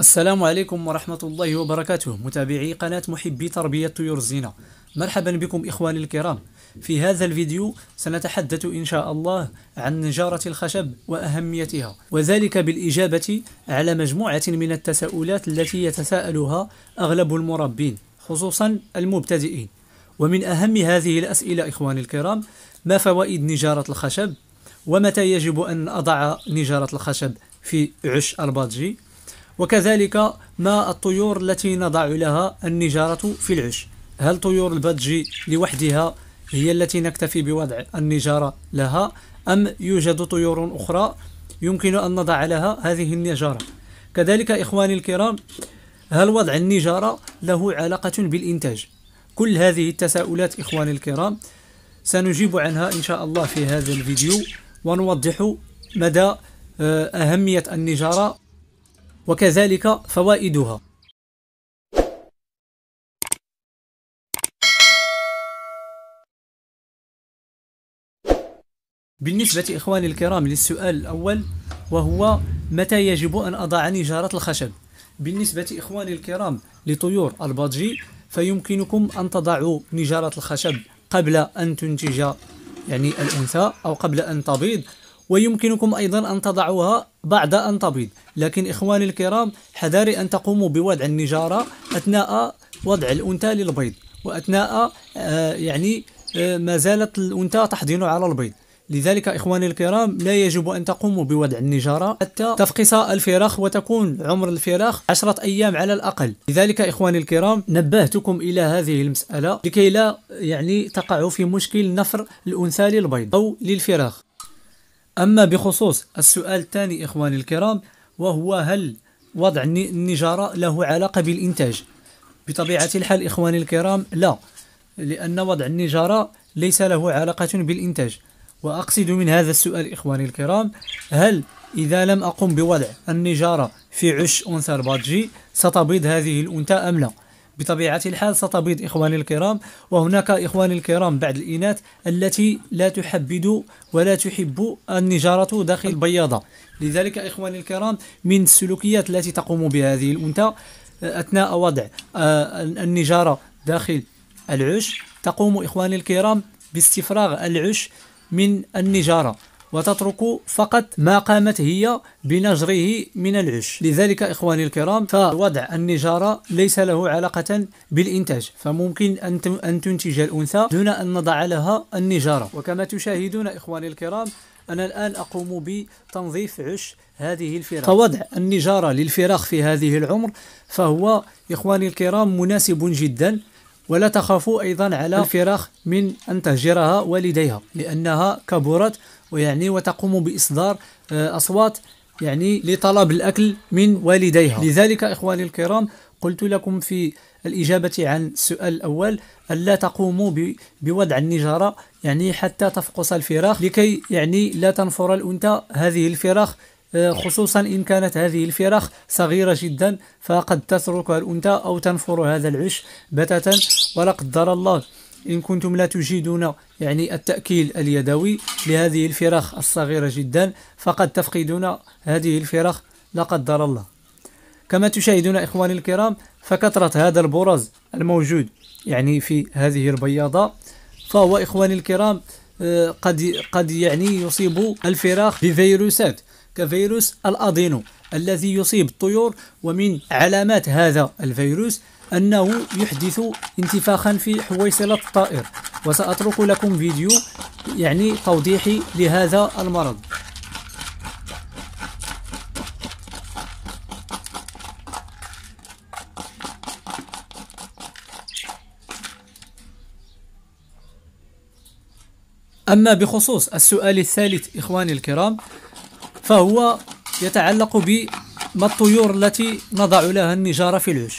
السلام عليكم ورحمة الله وبركاته متابعي قناة محبي تربية طيور الزينة مرحبا بكم إخواني الكرام في هذا الفيديو سنتحدث إن شاء الله عن نجارة الخشب وأهميتها وذلك بالإجابة على مجموعة من التساؤلات التي يتساءلها أغلب المربين خصوصا المبتدئين ومن أهم هذه الأسئلة إخواني الكرام ما فوائد نجارة الخشب ومتى يجب أن أضع نجارة الخشب في عش الباتجي وكذلك ما الطيور التي نضع لها النجارة في العش هل طيور البادجي لوحدها هي التي نكتفي بوضع النجارة لها أم يوجد طيور أخرى يمكن أن نضع لها هذه النجارة كذلك إخواني الكرام هل وضع النجارة له علاقة بالإنتاج كل هذه التساؤلات إخواني الكرام سنجيب عنها إن شاء الله في هذا الفيديو ونوضح مدى آه، أهمية النجارة وكذلك فوائدها بالنسبة إخواني الكرام للسؤال الأول وهو متى يجب أن أضع نجارة الخشب بالنسبة إخواني الكرام لطيور البادجي فيمكنكم أن تضعوا نجارة الخشب قبل أن تنتج يعني الأنثى أو قبل أن تبيض ويمكنكم أيضا أن تضعوها بعد أن تبيض لكن إخواني الكرام حذاري أن تقوموا بوضع النجارة أثناء وضع الأنثى للبيض وأثناء آه، يعني آه، ما زالت الأنثى تحضن على البيض لذلك إخواني الكرام لا يجب أن تقوموا بوضع النجارة حتى تفقس الفراخ وتكون عمر الفراخ عشرة أيام على الأقل لذلك إخواني الكرام نبهتكم إلى هذه المسألة لكي لا يعني تقعوا في مشكل نفر الأنثى للبيض أو للفراخ أما بخصوص السؤال الثاني إخواني الكرام وهو هل وضع النجارة له علاقة بالإنتاج بطبيعة الحال إخواني الكرام لا لأن وضع النجارة ليس له علاقة بالإنتاج وأقصد من هذا السؤال إخواني الكرام هل إذا لم أقم بوضع النجارة في عش أنثى البادجي ستبيض هذه الأنثى أم لا؟ بطبيعة الحال ستبيض إخواني الكرام وهناك إخواني الكرام بعض الإناث التي لا تحبد ولا تحب النجارة داخل البياضة لذلك إخواني الكرام من السلوكيات التي تقوم بها هذه الأنثى أثناء وضع آه، النجارة داخل العش تقوم إخواني الكرام باستفراغ العش من النجارة وتترك فقط ما قامت هي بنجره من العش لذلك إخواني الكرام فوضع النجارة ليس له علاقة بالإنتاج فممكن أن تنتج الأنثى دون أن نضع لها النجارة وكما تشاهدون إخواني الكرام أنا الآن أقوم بتنظيف عش هذه الفراخ فوضع النجارة للفراخ في هذه العمر فهو إخواني الكرام مناسب جدا ولا تخافوا أيضا على الفراخ من أن تهجرها والديها لأنها كبرت ويعني وتقوم بإصدار آه، أصوات يعني لطلب الأكل من والديها لذلك إخواني الكرام قلت لكم في الإجابة عن السؤال الأول ألا تقوموا بوضع النجارة يعني حتى تفقص الفراخ لكي يعني لا تنفر الأنثى هذه الفراخ آه، خصوصا إن كانت هذه الفراخ صغيرة جدا فقد تتركها الأنثى أو تنفر هذا العش بتاتا ولا قدر الله إن كنتم لا تجيدون يعني التأكيل اليدوي لهذه الفراخ الصغيرة جدا فقد تفقدون هذه الفراخ لا قدر الله كما تشاهدون إخواني الكرام فكثرة هذا البرز الموجود يعني في هذه البياضة فهو إخواني الكرام آه، قد قد يعني يصيب الفراخ بفيروسات كفيروس الأدينو الذي يصيب الطيور ومن علامات هذا الفيروس أنه يحدث انتفاخا في حويصلة الطائر وسأترك لكم فيديو يعني توضيحي لهذا المرض أما بخصوص السؤال الثالث إخواني الكرام فهو يتعلق بما الطيور التي نضع لها النجارة في العش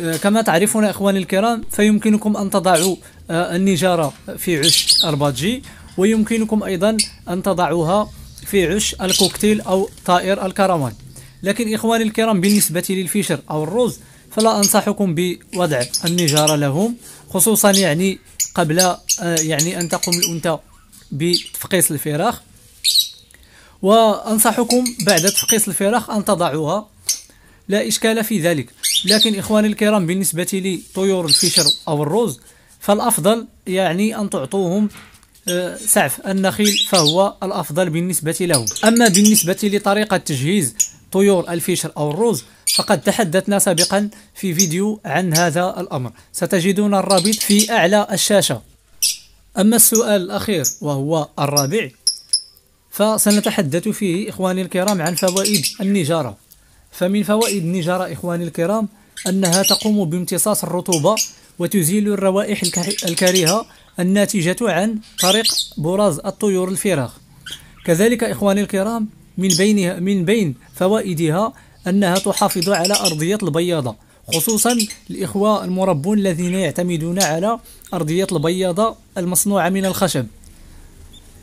آه، كما تعرفون إخواني الكرام فيمكنكم أن تضعوا آه، النجارة في عش أرباجي ويمكنكم أيضا أن تضعوها في عش الكوكتيل أو طائر الكرمان لكن إخواني الكرام بالنسبة للفيشر أو الرز فلا أنصحكم بوضع النجارة لهم خصوصا يعني قبل آه، يعني أن تقوم الأنثى بتفقيس الفراخ وأنصحكم بعد تفقيس الفراخ أن تضعوها لا إشكال في ذلك لكن إخواني الكرام بالنسبة لطيور الفشر أو الروز فالأفضل يعني أن تعطوهم آه، سعف النخيل فهو الأفضل بالنسبة لهم أما بالنسبة لطريقة تجهيز طيور الفشر أو الروز فقد تحدثنا سابقا في فيديو عن هذا الأمر ستجدون الرابط في أعلى الشاشة أما السؤال الأخير وهو الرابع فسنتحدث فيه إخواني الكرام عن فوائد النجارة فمن فوائد النجارة إخواني الكرام أنها تقوم بامتصاص الرطوبة وتزيل الروائح الكريهة الناتجة عن طريق براز الطيور الفراخ كذلك إخواني الكرام من بين من بين فوائدها أنها تحافظ على أرضية البياضة خصوصا الإخوة المربون الذين يعتمدون على أرضية البياضة المصنوعة من الخشب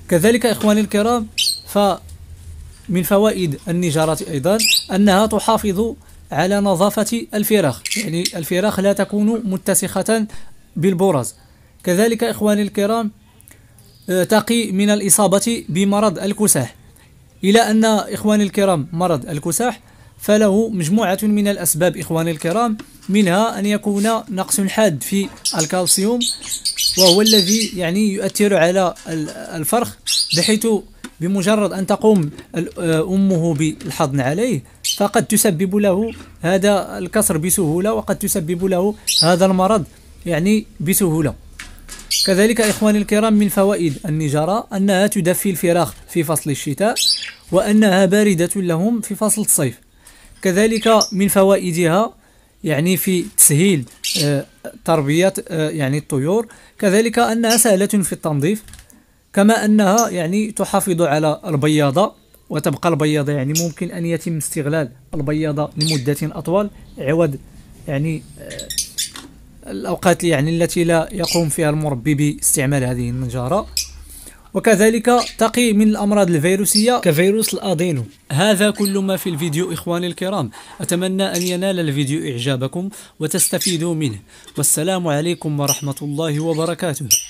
كذلك إخواني الكرام فمن فوائد النجارة أيضا أنها تحافظ على نظافة الفراخ يعني الفراخ لا تكون متسخة بالبراز كذلك إخواني الكرام آه، تقي من الإصابة بمرض الكساح إلى أن إخواني الكرام مرض الكساح فله مجموعة من الأسباب إخواني الكرام منها أن يكون نقص حاد في الكالسيوم وهو الذي يعني يؤثر على الفرخ بحيث بمجرد أن تقوم آه، أمه بالحضن عليه فقد تسبب له هذا الكسر بسهولة وقد تسبب له هذا المرض يعني بسهولة كذلك إخواني الكرام من فوائد النجارة أنها تدفي الفراخ في فصل الشتاء وأنها باردة لهم في فصل الصيف كذلك من فوائدها يعني في تسهيل آه، تربية آه، يعني الطيور كذلك أنها سهلة في التنظيف كما أنها يعني تحافظ على البياضة وتبقى البياضة يعني ممكن أن يتم استغلال البياضة لمدة أطول عوض يعني آه، الأوقات يعني التي لا يقوم فيها المربي باستعمال هذه النجارة وكذلك تقي من الأمراض الفيروسية كفيروس الأدينو هذا كل ما في الفيديو إخواني الكرام أتمنى أن ينال الفيديو إعجابكم وتستفيدوا منه والسلام عليكم ورحمة الله وبركاته